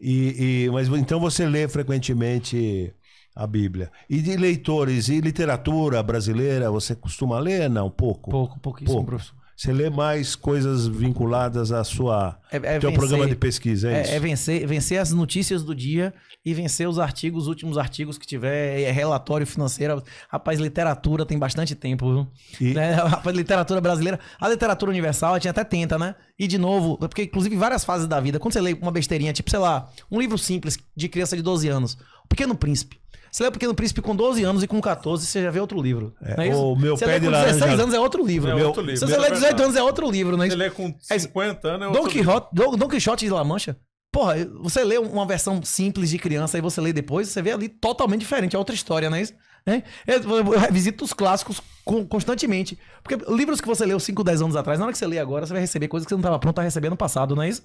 E, e, mas então você lê frequentemente a Bíblia. E de leitores e literatura brasileira, você costuma ler, não? Pouco? Pouco, pouquíssimo, Pouco. professor. Você lê mais coisas vinculadas à sua é, é teu é vencer, programa de pesquisa, é, é isso? É vencer, vencer as notícias do dia e vencer os artigos, os últimos artigos que tiver, é, é relatório financeiro. Rapaz, literatura tem bastante tempo, viu? E... Né? Rapaz, literatura brasileira. A literatura universal a gente até tenta, né? E de novo, porque inclusive várias fases da vida, quando você lê uma besteirinha, tipo, sei lá, um livro simples de criança de 12 anos, O Pequeno Príncipe. Você lê o Pequeno Príncipe com 12 anos e com 14, você já vê outro livro. É, não é isso? O meu você pé lê com 16 laranja. anos é outro livro. É meu, outro livro. Se você lê 18 anos é outro livro, não é Você lê com 50 é anos é outro Don Quixote, livro. Don Quixote de La Mancha. Porra, você lê uma versão simples de criança e você lê depois, você vê ali totalmente diferente, é outra história, não é isso? É? Eu, eu revisito os clássicos constantemente. Porque livros que você leu 5, 10 anos atrás, na hora que você lê agora, você vai receber coisas que você não estava pronto a receber no passado, não é isso?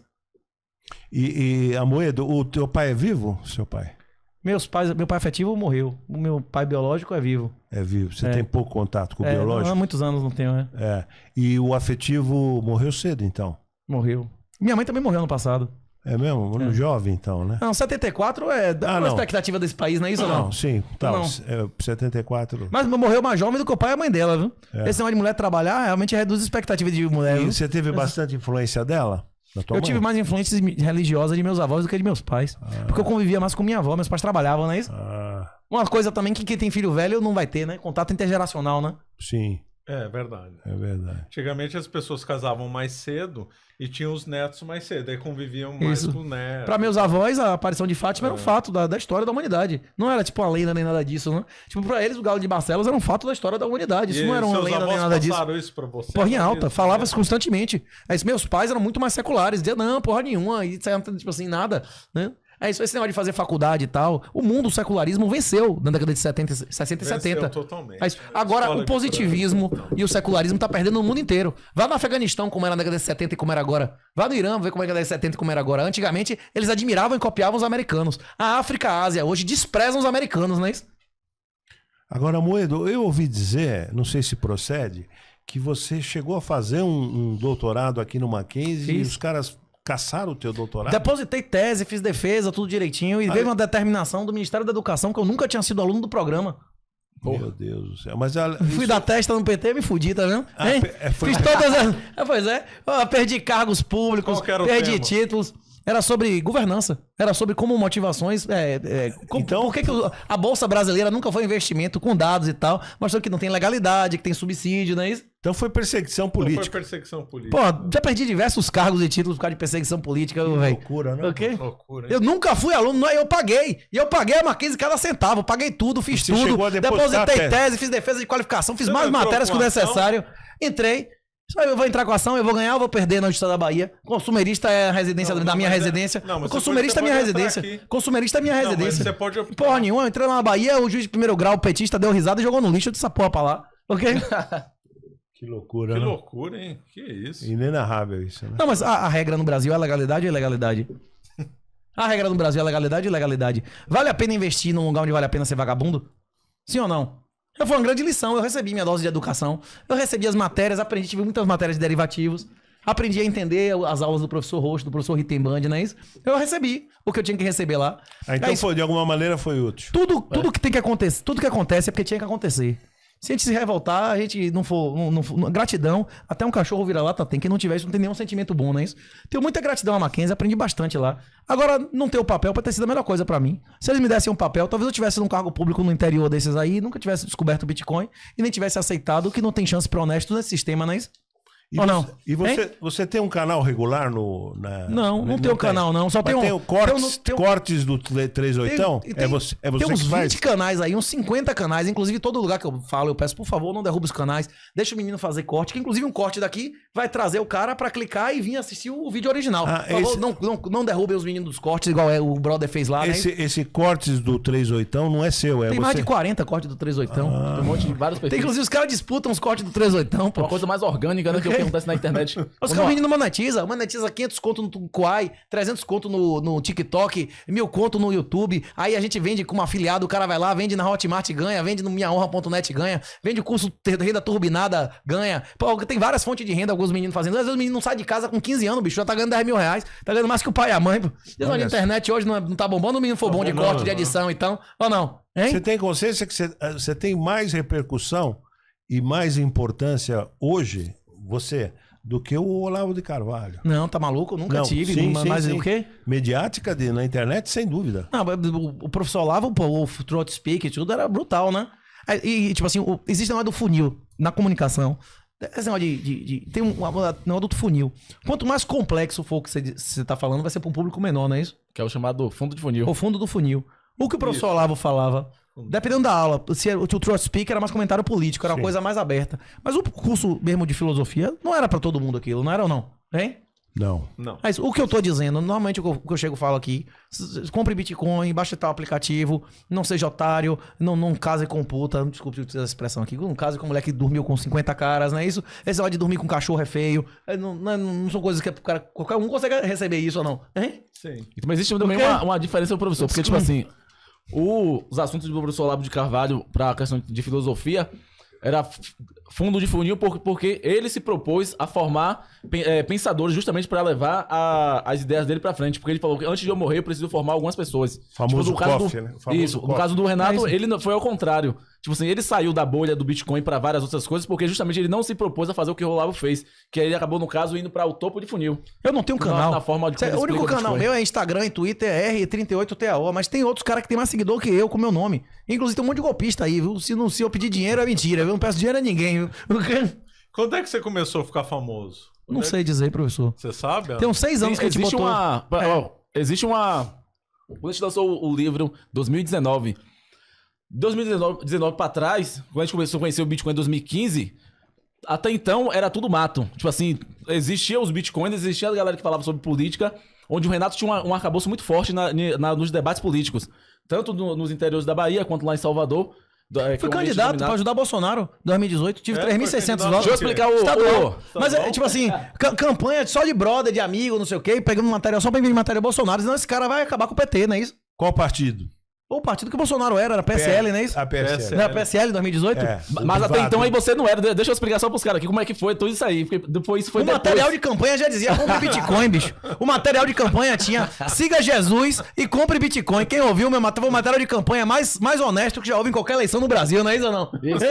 E, e Amoedo, o teu pai é vivo, seu pai? Meus pais, meu pai afetivo morreu. O meu pai biológico é vivo. É vivo. Você é. tem pouco contato com o é, biológico? Não, há muitos anos não tenho, né? É. E o afetivo morreu cedo, então? Morreu. Minha mãe também morreu no passado. É mesmo? É. Jovem, então, né? Não, 74 é ah, uma não. expectativa desse país, não é isso ou não? Não, sim. Então, não. É, 74. Mas morreu mais jovem do que o pai e a mãe dela, viu? É. Esse negócio de mulher trabalhar realmente reduz a expectativa de mulher. E viu? você teve bastante influência dela? eu mãe. tive mais influência religiosa de meus avós do que de meus pais. Ah. Porque eu convivia mais com minha avó, meus pais trabalhavam, não é isso? Ah. Uma coisa também que quem tem filho velho não vai ter, né? Contato intergeracional, né? Sim. É verdade. É verdade. Antigamente as pessoas casavam mais cedo e tinham os netos mais cedo, aí conviviam mais Isso. com o neto. Para meus avós, a aparição de Fátima é. era um é. fato da, da história da humanidade. Não era tipo uma lenda nem nada disso, né? Tipo, para eles o Galo de Barcelos era um fato da história da humanidade. Isso e não era uma lenda nem nada disso. isso para você? Porra em alta, falava se constantemente. Aí meus pais eram muito mais seculares, dizia não, porra nenhuma, e tipo assim, nada, né? É isso, esse negócio de fazer faculdade e tal. O mundo, o secularismo venceu na década de 70, 60 e 70. Totalmente. Agora, o positivismo e o secularismo tá perdendo no mundo inteiro. Vá no Afeganistão, como era na década de 70 e como era agora. Vá no Irã, ver como é que era é na década de 70 e como era agora. Antigamente, eles admiravam e copiavam os americanos. A África, a Ásia, hoje desprezam os americanos, não é isso? Agora, Moedo, eu ouvi dizer, não sei se procede, que você chegou a fazer um, um doutorado aqui no Mackenzie Fiz. e os caras Caçaram o teu doutorado? Depositei tese, fiz defesa, tudo direitinho. E ah, veio é? uma determinação do Ministério da Educação que eu nunca tinha sido aluno do programa. Porra. Meu Deus do céu. Mas a, Fui isso... da testa no PT, me fudi, tá vendo? Ah, é, foi... Fiz todas as... é, pois é. Eu perdi cargos públicos, perdi títulos. Era sobre governança. Era sobre como motivações. É, é, como, então, por que, que a Bolsa Brasileira nunca foi investimento com dados e tal, mostrando que não tem legalidade, que tem subsídio, não é isso? Então foi perseguição política. Então foi perseguição política. Pô, já perdi diversos cargos e títulos por causa de perseguição política, velho. Loucura, né? Okay? Loucura. Hein? Eu nunca fui aluno, não, eu paguei. E eu paguei a Marquise cada centavo, paguei tudo, fiz tudo, depositei tese, fiz defesa de qualificação, fiz Você mais matérias que o necessário. Entrei. Eu vou entrar com a ação, eu vou ganhar ou vou perder na Justiça da Bahia. Consumerista é a residência não, da não, minha residência. Não, mas consumerista é minha residência. Consumerista é minha não, residência. Você pode Porra nenhuma, eu entrei na Bahia, o juiz de primeiro grau, o petista, deu risada e jogou no lixo dessa porra pra lá. Ok? Que loucura, que né? loucura, hein? Que isso. Inenarrável isso, né? Não, mas a, a regra no Brasil é legalidade ou ilegalidade? a regra no Brasil é legalidade ou ilegalidade? Vale a pena investir num lugar onde vale a pena ser vagabundo? Sim ou não? Eu, foi uma grande lição. Eu recebi minha dose de educação. Eu recebi as matérias, aprendi, tive muitas matérias de derivativos. Aprendi a entender as aulas do professor Roxo, do professor Rittenband, não é isso? Eu recebi o que eu tinha que receber lá. Ah, então, é foi, de alguma maneira, foi útil. Tudo, é. tudo é. que tem que acontecer, tudo que acontece é porque tinha que acontecer. Se a gente se revoltar, a gente não for. Não, não gratidão, até um cachorro vira-lata tem. Quem não tiver isso não tem nenhum sentimento bom, não é isso? Tenho muita gratidão a Mackenzie, aprendi bastante lá. Agora, não ter o papel pode ter sido a melhor coisa para mim. Se eles me dessem um papel, talvez eu tivesse num cargo público no interior desses aí, nunca tivesse descoberto o Bitcoin e nem tivesse aceitado que não tem chance para honesto nesse sistema, não é isso? E Ou você, E você, você tem um canal regular no. Na, não, não, tem um canal, não. Só tem um. Tem, o cortes, tem cortes do 38. É você, é você tem uns que faz? 20 canais aí, uns 50 canais. Inclusive, todo lugar que eu falo, eu peço, por favor, não derruba os canais. Deixa o menino fazer corte, que inclusive um corte daqui vai trazer o cara pra clicar e vir assistir o vídeo original. Ah, por favor, não, não, não derrubem os meninos dos cortes, igual é, o brother fez lá. Né? Esse, né? esse cortes do 38 não é seu, é Tem você... mais de 40 cortes do 38. Ah. Tem um monte de vários perfis. Tem, inclusive, os caras disputam os cortes do 38, pô. Uma coisa mais orgânica, né? Que eu acontece na internet. Os caras não monetiza, monetiza 500 conto no kuai 300 conto no, no TikTok, mil conto no YouTube. Aí a gente vende como afiliado, o cara vai lá, vende na Hotmart ganha, vende no minhaonra.net ganha, vende o curso renda turbinada ganha. Pô, tem várias fontes de renda, alguns meninos fazendo. Às vezes o menino não sai de casa com 15 anos, bicho, já tá ganhando 10 mil reais, tá ganhando mais que o pai e a mãe. Pô. Então, a internet hoje não, é, não tá bombando, o menino for tá bom de corte, não. de né? edição, então, ou não? Hein? Você tem consciência que você, eh, você tem mais repercussão e mais importância hoje você do que o Olavo de Carvalho. Não, tá maluco? Eu nunca não, tive. Sim, mas, sim, mas sim. o quê? Mediática de, na internet, sem dúvida. Não, o, o professor Olavo, pô, o Trot Speak, tudo era brutal, né? E, tipo assim, o, existe uma do funil na comunicação. Esse de, de, de tem um negócio do funil. Quanto mais complexo for o que você, você tá falando, vai ser para um público menor, não é isso? Que é o chamado fundo de funil. O fundo do funil. O que o professor isso. Olavo falava Dependendo da aula, se é o Trust Speak era mais comentário político, era uma coisa mais aberta. Mas o curso mesmo de filosofia não era para todo mundo aquilo, não era ou não? Hein? Não. não. Mas o que eu tô dizendo, normalmente o que eu chego e falo aqui, compre Bitcoin, baixe tal aplicativo, não seja otário, não, não case com puta, desculpe essa expressão aqui, não case com mulher que dormiu com 50 caras, não é isso? Esse negócio de dormir com cachorro é feio, é, não, é, não, não são coisas que o cara, qualquer um consegue receber isso ou não, hein? Sim. Mas existe também uma, uma diferença, professor, porque tipo hum. assim, o, os assuntos do professor Lábio de Carvalho para a questão de filosofia era fundo de funil porque ele se propôs a formar é, pensadores justamente para levar a, as ideias dele para frente. Porque ele falou que antes de eu morrer eu preciso formar algumas pessoas. Famoso tipo, no caso coffee, do, né? Famoso isso. Coffee. No caso do é Renato, é ele foi ao contrário. Tipo assim, ele saiu da bolha do Bitcoin para várias outras coisas, porque justamente ele não se propôs a fazer o que o Rolavo fez. Que ele acabou, no caso, indo para o topo de funil. Eu não tenho um canal. Na forma de o único canal meu é Instagram e Twitter, é R38TAO, mas tem outros caras que tem mais seguidor que eu com meu nome. Inclusive tem um monte de golpista aí, viu? Se, não, se eu pedir dinheiro é mentira, viu? Eu não peço dinheiro a ninguém, viu? Quando é que você começou a ficar famoso? Quando não é... sei dizer, professor. Você sabe? Tem uns seis anos que existe a gente botou... uma. É. Existe uma. Quando a gente lançou o livro 2019, 2019 para trás, quando a gente começou a conhecer o Bitcoin em 2015, até então era tudo mato. Tipo assim, existia os Bitcoins, existia a galera que falava sobre política, onde o Renato tinha um, arcabouço muito forte na, na, nos debates políticos. Tanto no, nos interiores da Bahia quanto lá em Salvador. É, Fui candidato para ajudar Bolsonaro em 2018, tive é, 3.600 votos. Deixa eu explicar o. Estadual. Tá o, tá mas, é, tipo assim, campanha só de brother, de amigo, não sei o quê, pegando material só para de material Bolsonaro, senão esse cara vai acabar com o PT, não é isso? Qual partido? O partido que o Bolsonaro era, era PSL, P... não é isso? A PSL. Não era PSL em 2018? É, Mas até então aí você não era. Deixa eu explicar só pros caras aqui como é que foi tudo isso aí. foi isso foi O depois. material de campanha já dizia, compre Bitcoin, bicho. O material de campanha tinha, siga Jesus e compre Bitcoin. Quem ouviu meu material, o material de campanha mais, mais honesto que já houve em qualquer eleição no Brasil, não é isso ou não? Isso.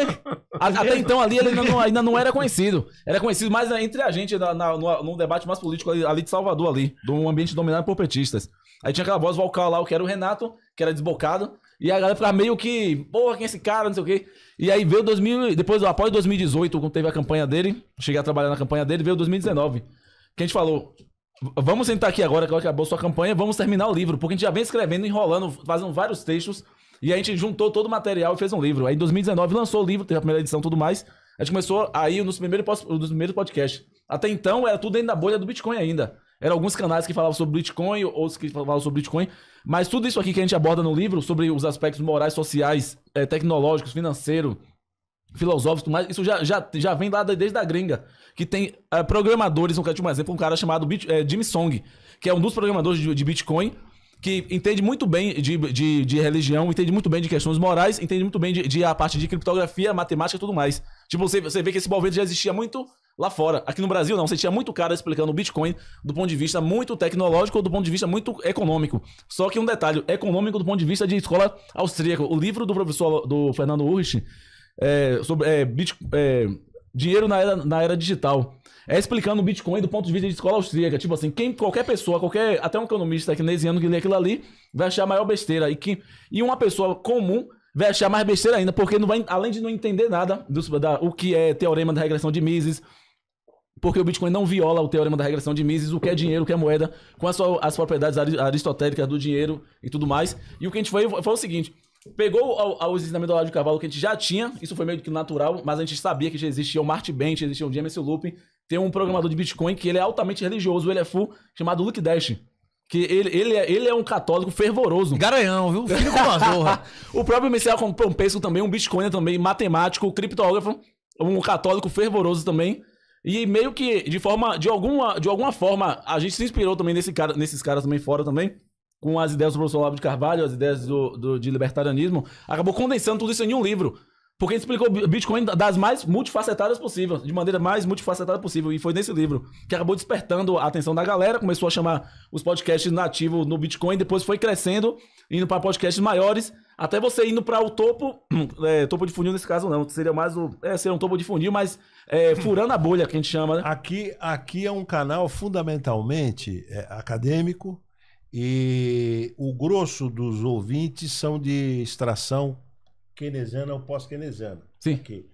até então ali ele ainda não, ainda não, era conhecido. Era conhecido mais né, entre a gente, na, na, no, num debate mais político ali, ali de Salvador ali, do ambiente dominado por petistas. Aí tinha aquela voz vocal lá, o que era o Renato, que era desbocado. E a galera ficava meio que, porra, quem é esse cara, não sei o quê. E aí veio 2000, depois, após 2018, quando teve a campanha dele, cheguei a trabalhar na campanha dele, veio 2019. Que a gente falou, vamos sentar aqui agora que acabou sua campanha, vamos terminar o livro, porque a gente já vem escrevendo, enrolando, fazendo vários textos. E a gente juntou todo o material e fez um livro. Aí em 2019 lançou o livro, teve a primeira edição e tudo mais. A gente começou aí nos primeiros, nos primeiros podcasts. Até então era tudo dentro da bolha do Bitcoin ainda. Eram alguns canais que falavam sobre Bitcoin, outros que falavam sobre Bitcoin. Mas tudo isso aqui que a gente aborda no livro, sobre os aspectos morais, sociais, eh, tecnológicos, financeiros, filosóficos, mas isso já, já, já vem lá desde a gringa. Que tem eh, programadores, eu quero te um exemplo, um cara chamado Bit, eh, Song, que é um dos programadores de, de Bitcoin, que entende muito bem de, de, de, religião, entende muito bem de questões morais, entende muito bem de, de a parte de criptografia, matemática e tudo mais. Tipo, você, você vê que esse movimento já existia muito lá fora. Aqui no Brasil, não. Você tinha muito cara explicando o Bitcoin do ponto de vista muito tecnológico ou do ponto de vista muito econômico. Só que um detalhe, econômico do ponto de vista de escola austríaca. O livro do professor do Fernando Urich é, sobre é, bit, é, dinheiro na era, na era digital. É explicando o Bitcoin do ponto de vista de escola austríaca. Tipo assim, quem, qualquer pessoa, qualquer até um economista keynesiano que lê aquilo ali, vai achar a maior besteira. E, que, e uma pessoa comum vai achar mais besteira ainda, porque não vai, além de não entender nada, do, da, o que é teorema da regressão de Mises, porque o Bitcoin não viola o teorema da regressão de Mises, o que é dinheiro, o que é moeda, com as, as propriedades aristotélicas do dinheiro e tudo mais. E o que a gente foi foi o seguinte: pegou o ao ensinamento do de cavalo que a gente já tinha, isso foi meio que natural, mas a gente sabia que já existia o Mart Bench, existia o James Looping, tem um programador de Bitcoin que ele é altamente religioso, ele é full, chamado Luke Dash. Que ele, ele, é, ele é um católico fervoroso. Garanhão, viu? Filho com uma zorra. o próprio Messias Pompeio também, um Bitcoin também, matemático, criptógrafo, um católico fervoroso também. E meio que de forma, de alguma, de alguma forma, a gente se inspirou também nesse cara, nesses caras também fora também, com as ideias do professor Olavo de Carvalho, as ideias do, do, de libertarianismo, acabou condensando tudo isso em um livro. Porque ele explicou Bitcoin das mais multifacetadas possíveis, de maneira mais multifacetada possível. E foi nesse livro que acabou despertando a atenção da galera, começou a chamar os podcasts nativos no Bitcoin, depois foi crescendo, indo para podcasts maiores. Até você indo para o topo, é, topo de funil nesse caso não, seria mais o, é, seria um topo de funil, mas é, furando a bolha que a gente chama. Né? Aqui, aqui é um canal fundamentalmente é, acadêmico e o grosso dos ouvintes são de extração keynesiana ou pós-keynesiana. Sim. Aqui.